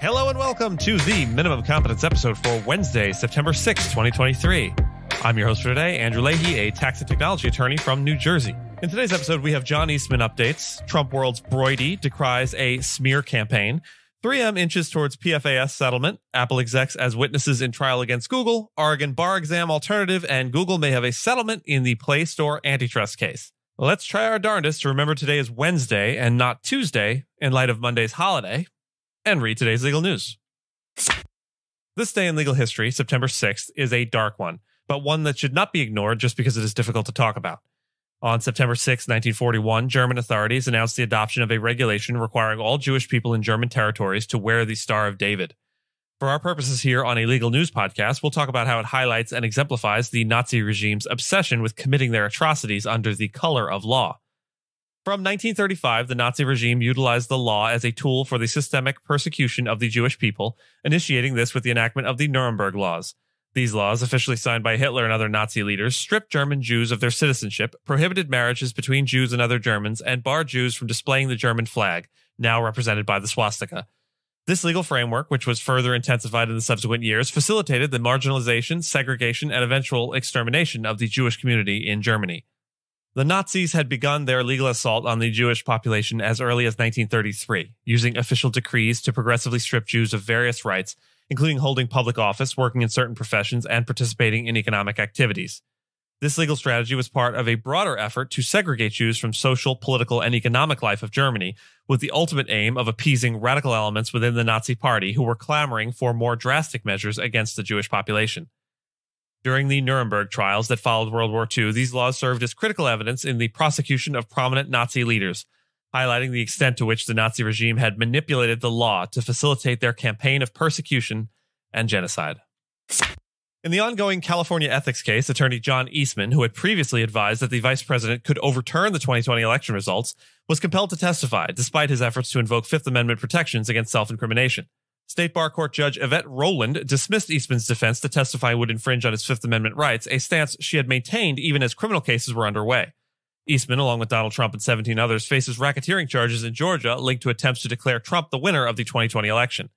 Hello and welcome to the Minimum Competence episode for Wednesday, September 6, 2023. I'm your host for today, Andrew Leahy, a tax and technology attorney from New Jersey. In today's episode, we have John Eastman updates, Trump world's Broidy decries a smear campaign, 3M inches towards PFAS settlement, Apple execs as witnesses in trial against Google, Oregon bar exam alternative, and Google may have a settlement in the Play Store antitrust case. Let's try our darndest to remember today is Wednesday and not Tuesday in light of Monday's holiday, and read today's legal news. This day in legal history, September 6th, is a dark one, but one that should not be ignored just because it is difficult to talk about. On September 6, 1941, German authorities announced the adoption of a regulation requiring all Jewish people in German territories to wear the Star of David. For our purposes here on a legal news podcast, we'll talk about how it highlights and exemplifies the Nazi regime's obsession with committing their atrocities under the color of law. From 1935, the Nazi regime utilized the law as a tool for the systemic persecution of the Jewish people, initiating this with the enactment of the Nuremberg Laws. These laws, officially signed by Hitler and other Nazi leaders, stripped German Jews of their citizenship, prohibited marriages between Jews and other Germans, and barred Jews from displaying the German flag, now represented by the swastika. This legal framework, which was further intensified in the subsequent years, facilitated the marginalization, segregation, and eventual extermination of the Jewish community in Germany. The Nazis had begun their legal assault on the Jewish population as early as 1933, using official decrees to progressively strip Jews of various rights, including holding public office, working in certain professions, and participating in economic activities. This legal strategy was part of a broader effort to segregate Jews from social, political, and economic life of Germany, with the ultimate aim of appeasing radical elements within the Nazi Party who were clamoring for more drastic measures against the Jewish population. During the Nuremberg trials that followed World War II, these laws served as critical evidence in the prosecution of prominent Nazi leaders, highlighting the extent to which the Nazi regime had manipulated the law to facilitate their campaign of persecution and genocide. In the ongoing California ethics case, attorney John Eastman, who had previously advised that the vice president could overturn the 2020 election results, was compelled to testify, despite his efforts to invoke Fifth Amendment protections against self incrimination. State Bar Court Judge Yvette Rowland dismissed Eastman's defense that testifying would infringe on his Fifth Amendment rights, a stance she had maintained even as criminal cases were underway. Eastman, along with Donald Trump and 17 others, faces racketeering charges in Georgia linked to attempts to declare Trump the winner of the 2020 election.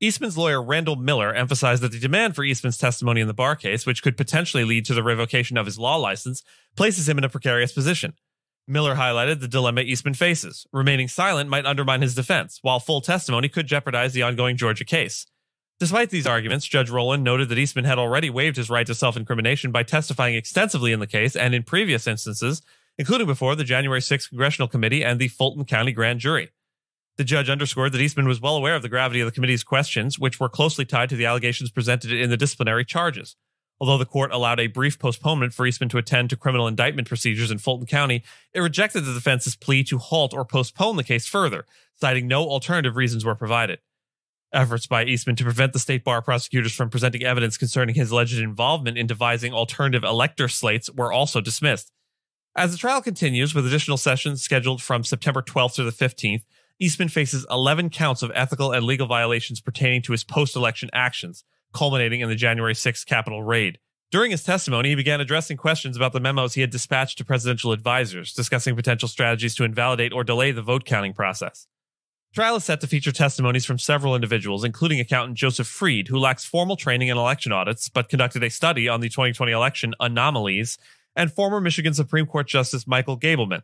Eastman's lawyer Randall Miller emphasized that the demand for Eastman's testimony in the bar case, which could potentially lead to the revocation of his law license, places him in a precarious position. Miller highlighted the dilemma Eastman faces. Remaining silent might undermine his defense, while full testimony could jeopardize the ongoing Georgia case. Despite these arguments, Judge Rowland noted that Eastman had already waived his right to self incrimination by testifying extensively in the case and in previous instances, including before the January 6th Congressional Committee and the Fulton County Grand Jury. The judge underscored that Eastman was well aware of the gravity of the committee's questions, which were closely tied to the allegations presented in the disciplinary charges. Although the court allowed a brief postponement for Eastman to attend to criminal indictment procedures in Fulton County, it rejected the defense's plea to halt or postpone the case further, citing no alternative reasons were provided. Efforts by Eastman to prevent the state bar prosecutors from presenting evidence concerning his alleged involvement in devising alternative elector slates were also dismissed. As the trial continues, with additional sessions scheduled from September 12th to the 15th, Eastman faces 11 counts of ethical and legal violations pertaining to his post election actions, culminating in the January 6th Capitol raid. During his testimony, he began addressing questions about the memos he had dispatched to presidential advisors, discussing potential strategies to invalidate or delay the vote counting process. Trial is set to feature testimonies from several individuals, including accountant Joseph Freed, who lacks formal training in election audits but conducted a study on the 2020 election anomalies, and former Michigan Supreme Court Justice Michael Gableman.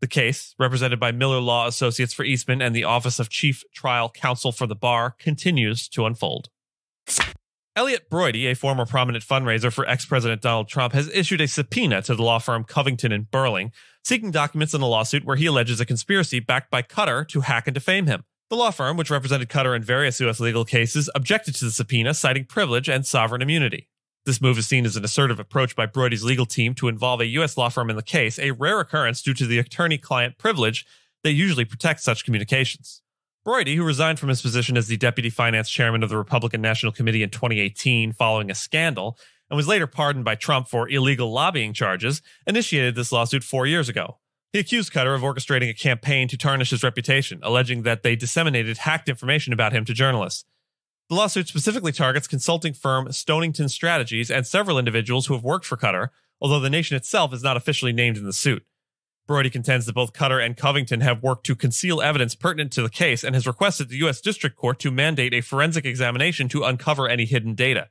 The case, represented by Miller Law Associates for Eastman and the Office of Chief Trial Counsel for the Bar, continues to unfold. Elliot Broidy, a former prominent fundraiser for ex President Donald Trump, has issued a subpoena to the law firm Covington and Burling, seeking documents in a lawsuit where he alleges a conspiracy backed by Cutter to hack and defame him. The law firm, which represented Cutter in various U.S. legal cases, objected to the subpoena, citing privilege and sovereign immunity. This move is seen as an assertive approach by Broidy's legal team to involve a U.S. law firm in the case, a rare occurrence due to the attorney client privilege that usually protects such communications. Broidy, who resigned from his position as the deputy finance chairman of the Republican National Committee in 2018 following a scandal and was later pardoned by Trump for illegal lobbying charges, initiated this lawsuit four years ago. He accused Cutter of orchestrating a campaign to tarnish his reputation, alleging that they disseminated hacked information about him to journalists. The lawsuit specifically targets consulting firm Stonington Strategies and several individuals who have worked for Cutter, although the nation itself is not officially named in the suit. Brody contends that both Cutter and Covington have worked to conceal evidence pertinent to the case and has requested the U.S. District Court to mandate a forensic examination to uncover any hidden data.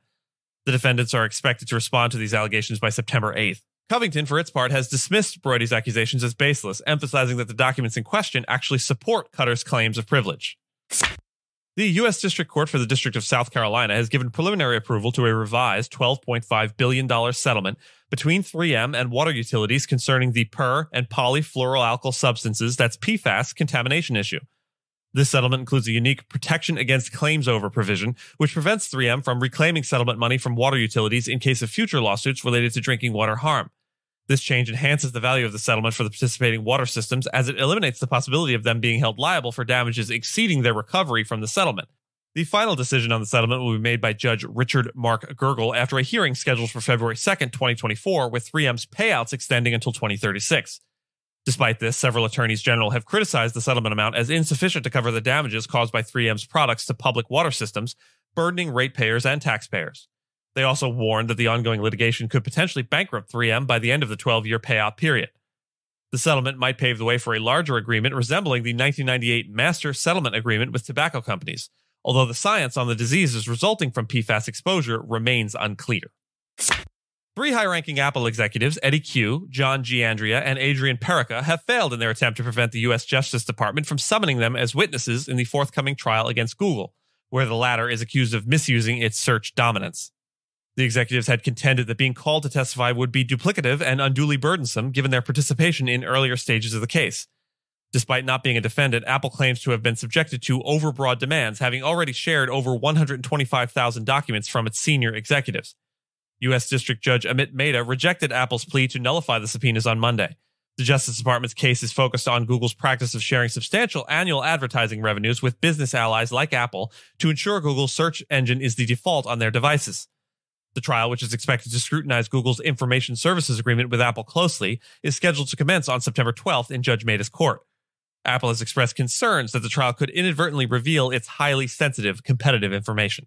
The defendants are expected to respond to these allegations by September 8th. Covington, for its part, has dismissed Brody's accusations as baseless, emphasizing that the documents in question actually support Cutter's claims of privilege. The U.S. District Court for the District of South Carolina has given preliminary approval to a revised $12.5 billion settlement between 3M and water utilities concerning the per and polyfluoroalkyl substances, that's PFAS, contamination issue. This settlement includes a unique protection against claims over provision, which prevents 3M from reclaiming settlement money from water utilities in case of future lawsuits related to drinking water harm. This change enhances the value of the settlement for the participating water systems as it eliminates the possibility of them being held liable for damages exceeding their recovery from the settlement. The final decision on the settlement will be made by Judge Richard Mark Gergel after a hearing scheduled for February 2nd, 2024, with 3M's payouts extending until 2036. Despite this, several attorneys general have criticized the settlement amount as insufficient to cover the damages caused by 3M's products to public water systems, burdening ratepayers and taxpayers. They also warned that the ongoing litigation could potentially bankrupt 3M by the end of the 12 year payout period. The settlement might pave the way for a larger agreement resembling the 1998 master settlement agreement with tobacco companies, although the science on the diseases resulting from PFAS exposure remains unclear. Three high ranking Apple executives, Eddie Q, John G. Andrea, and Adrian Perica, have failed in their attempt to prevent the U.S. Justice Department from summoning them as witnesses in the forthcoming trial against Google, where the latter is accused of misusing its search dominance. The executives had contended that being called to testify would be duplicative and unduly burdensome given their participation in earlier stages of the case. Despite not being a defendant, Apple claims to have been subjected to overbroad demands, having already shared over 125,000 documents from its senior executives. U.S. District Judge Amit Mehta rejected Apple's plea to nullify the subpoenas on Monday. The Justice Department's case is focused on Google's practice of sharing substantial annual advertising revenues with business allies like Apple to ensure Google's search engine is the default on their devices. The trial, which is expected to scrutinize Google's information services agreement with Apple closely, is scheduled to commence on September 12th in Judge Mehta's court. Apple has expressed concerns that the trial could inadvertently reveal its highly sensitive competitive information.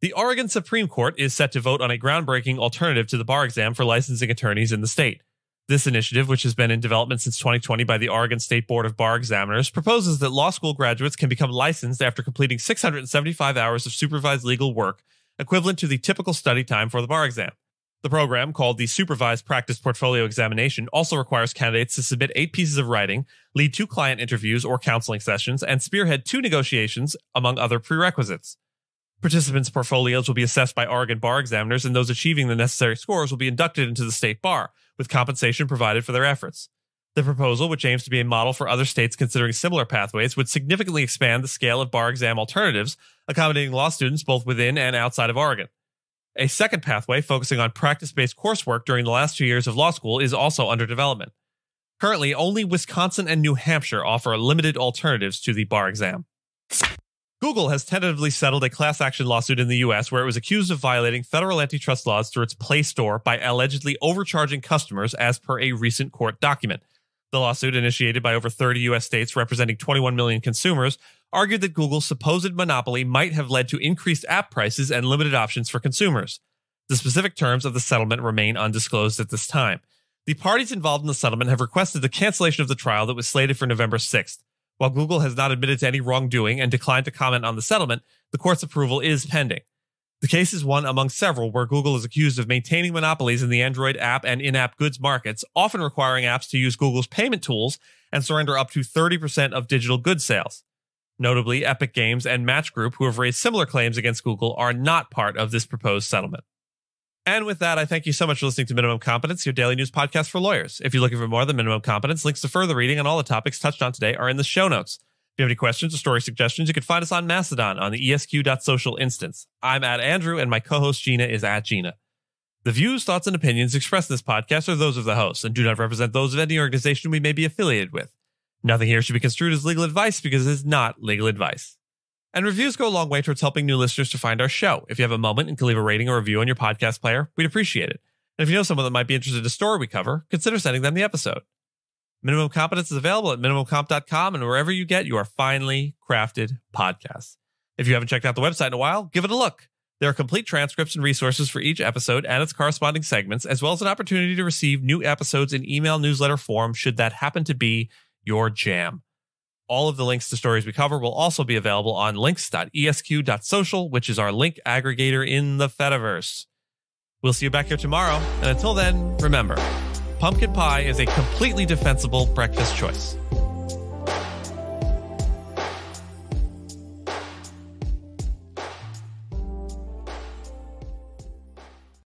The Oregon Supreme Court is set to vote on a groundbreaking alternative to the bar exam for licensing attorneys in the state. This initiative, which has been in development since 2020 by the Oregon State Board of Bar Examiners, proposes that law school graduates can become licensed after completing 675 hours of supervised legal work equivalent to the typical study time for the bar exam. The program, called the Supervised Practice Portfolio Examination, also requires candidates to submit eight pieces of writing, lead two client interviews or counseling sessions, and spearhead two negotiations, among other prerequisites. Participants' portfolios will be assessed by Oregon bar examiners, and those achieving the necessary scores will be inducted into the state bar, with compensation provided for their efforts. The proposal, which aims to be a model for other states considering similar pathways, would significantly expand the scale of bar exam alternatives, accommodating law students both within and outside of Oregon. A second pathway focusing on practice based coursework during the last two years of law school is also under development. Currently, only Wisconsin and New Hampshire offer limited alternatives to the bar exam. Google has tentatively settled a class action lawsuit in the US where it was accused of violating federal antitrust laws through its Play Store by allegedly overcharging customers as per a recent court document. The lawsuit, initiated by over 30 U.S. states representing 21 million consumers, argued that Google's supposed monopoly might have led to increased app prices and limited options for consumers. The specific terms of the settlement remain undisclosed at this time. The parties involved in the settlement have requested the cancellation of the trial that was slated for November 6th. While Google has not admitted to any wrongdoing and declined to comment on the settlement, the court's approval is pending. The case is one among several where Google is accused of maintaining monopolies in the Android app and in app goods markets, often requiring apps to use Google's payment tools and surrender up to 30% of digital goods sales. Notably, Epic Games and Match Group, who have raised similar claims against Google, are not part of this proposed settlement. And with that, I thank you so much for listening to Minimum Competence, your daily news podcast for lawyers. If you're looking for more than Minimum Competence, links to further reading on all the topics touched on today are in the show notes. If you have any questions or story suggestions, you can find us on Mastodon on the esq.social instance. I'm at Andrew, and my co host Gina is at Gina. The views, thoughts, and opinions expressed in this podcast are those of the host and do not represent those of any organization we may be affiliated with. Nothing here should be construed as legal advice because it is not legal advice. And reviews go a long way towards helping new listeners to find our show. If you have a moment and can leave a rating or review on your podcast player, we'd appreciate it. And if you know someone that might be interested in a story we cover, consider sending them the episode. Minimum Competence is available at minimumcomp.com and wherever you get your finely crafted podcasts. If you haven't checked out the website in a while, give it a look. There are complete transcripts and resources for each episode and its corresponding segments, as well as an opportunity to receive new episodes in email newsletter form should that happen to be your jam. All of the links to stories we cover will also be available on links.esq.social, which is our link aggregator in the Fediverse. We'll see you back here tomorrow, and until then, remember pumpkin pie is a completely defensible breakfast choice.